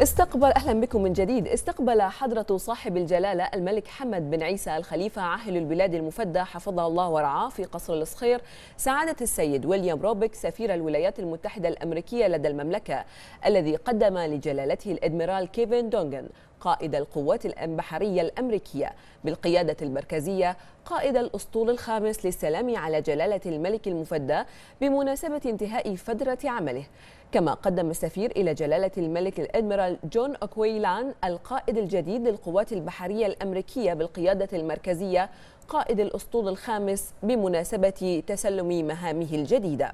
استقبل اهلا بكم من جديد استقبل حضره صاحب الجلاله الملك حمد بن عيسى الخليفه عاهل البلاد المفدى حفظه الله ورعاه في قصر الصخير سعاده السيد ويليام روبك سفير الولايات المتحده الامريكيه لدى المملكه الذي قدم لجلالته الادميرال كيفن دونغن قائد القوات البحرية الأمريكية بالقيادة المركزية قائد الأسطول الخامس للسلام على جلالة الملك المفدى بمناسبة انتهاء فترة عمله كما قدم السفير إلى جلالة الملك الأدميرال جون أكويلان القائد الجديد للقوات البحرية الأمريكية بالقيادة المركزية قائد الأسطول الخامس بمناسبة تسلم مهامه الجديدة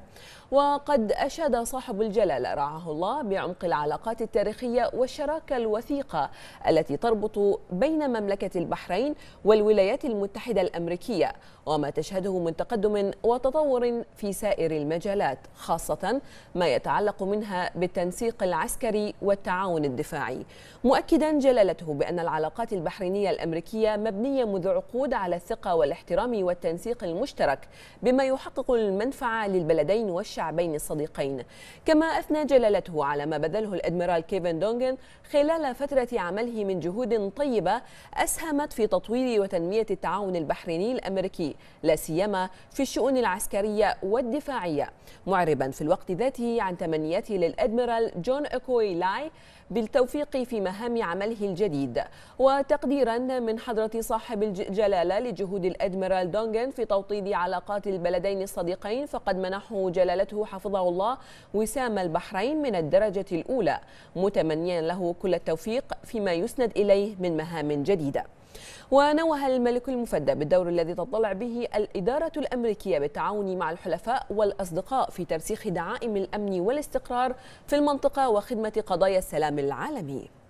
وقد أشاد صاحب الجلالة رعاه الله بعمق العلاقات التاريخية والشراكة الوثيقة التي تربط بين مملكة البحرين والولايات المتحدة الأمريكية وما تشهده من تقدم وتطور في سائر المجالات خاصة ما يتعلق منها بالتنسيق العسكري والتعاون الدفاعي مؤكدا جلالته بأن العلاقات البحرينية الأمريكية مبنية منذ عقود على الثقة والاحترام والتنسيق المشترك بما يحقق المنفعة للبلدين والشعبين الصديقين كما أثنى جلالته على ما بذله الأدميرال كيفن دونغن خلال فترة عمله من جهود طيبة أسهمت في تطوير وتنمية التعاون البحريني الأمريكي لا سيما في الشؤون العسكرية والدفاعية معربا في الوقت ذاته عن تمنياته للأدميرال جون أكوي لاي بالتوفيق في مهام عمله الجديد وتقديرا من حضرة صاحب الجلالة لجهود الأدميرال دونغن في توطيد علاقات البلدين الصديقين فقد منحه جلالته حفظه الله وسام البحرين من الدرجة الأولى متمنيا له كل التوفيق فيما يسند إليه من مهام جديدة ونوه الملك المفدى بالدور الذي تطلع به الإدارة الأمريكية بالتعاون مع الحلفاء والأصدقاء في ترسيخ دعائم الأمن والاستقرار في المنطقة وخدمة قضايا السلام العالمي